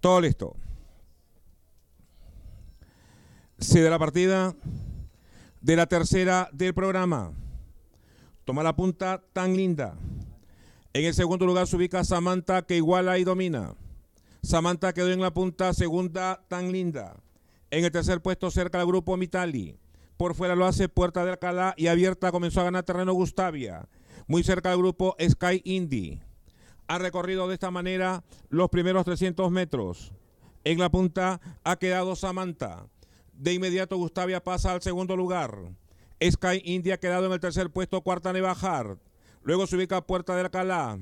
Todo listo. Se da la partida de la tercera del programa. Toma la punta tan linda. En el segundo lugar se ubica Samantha que iguala y domina. Samantha quedó en la punta segunda tan linda. En el tercer puesto cerca del grupo Mitali. Por fuera lo hace Puerta de Alcalá y abierta comenzó a ganar terreno Gustavia. Muy cerca del grupo Sky Indy ha recorrido de esta manera los primeros 300 metros. En la punta ha quedado Samantha. De inmediato Gustavia pasa al segundo lugar. Sky India ha quedado en el tercer puesto, cuarta Neva Luego se ubica Puerta de Alcalá.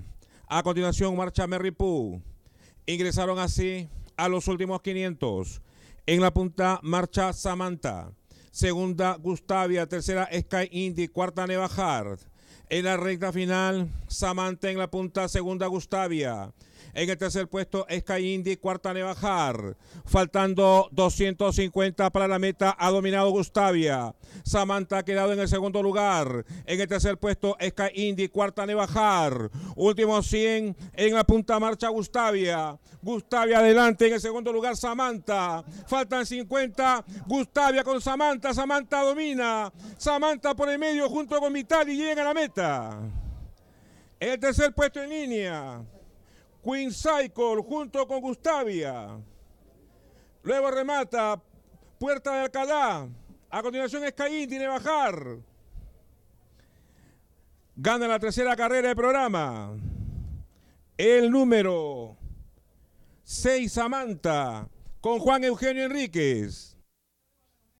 A continuación marcha Merry Poo. Ingresaron así a los últimos 500. En la punta marcha Samantha. Segunda Gustavia, tercera Sky Indy, cuarta Neva en la recta final, Samantha en la punta, segunda Gustavia. En el tercer puesto es Indy, cuarta Nevajar. Faltando 250 para la meta, ha dominado Gustavia. Samantha ha quedado en el segundo lugar. En el tercer puesto, Sky Indy. Cuarta, Nevajar. Último 100 en la punta marcha, Gustavia. Gustavia adelante en el segundo lugar, Samantha. Faltan 50. Gustavia con Samantha. Samantha domina. Samantha por el medio junto con Vital y llega a la meta. En el tercer puesto en línea. Queen Cycle junto con Gustavia. Luego remata Puerta de Alcalá. A continuación es Caín, tiene bajar. Gana la tercera carrera del programa. El número 6 Samantha con Juan Eugenio Enríquez.